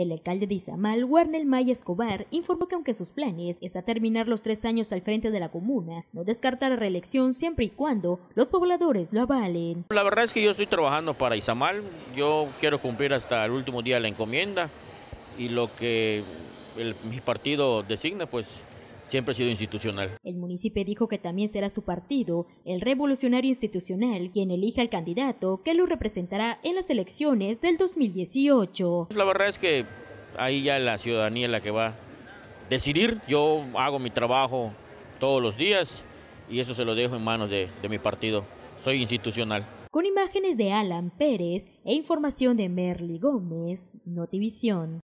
El alcalde de Izamal, Warner May Escobar, informó que aunque sus planes está terminar los tres años al frente de la comuna, no descarta la reelección siempre y cuando los pobladores lo avalen. La verdad es que yo estoy trabajando para Izamal, yo quiero cumplir hasta el último día la encomienda y lo que mi partido designa, pues siempre ha sido institucional. El municipio dijo que también será su partido, el Revolucionario Institucional, quien elija al candidato que lo representará en las elecciones del 2018. La verdad es que ahí ya la ciudadanía es la que va a decidir. Yo hago mi trabajo todos los días y eso se lo dejo en manos de, de mi partido. Soy institucional. Con imágenes de Alan Pérez e información de Merly Gómez, Notivisión.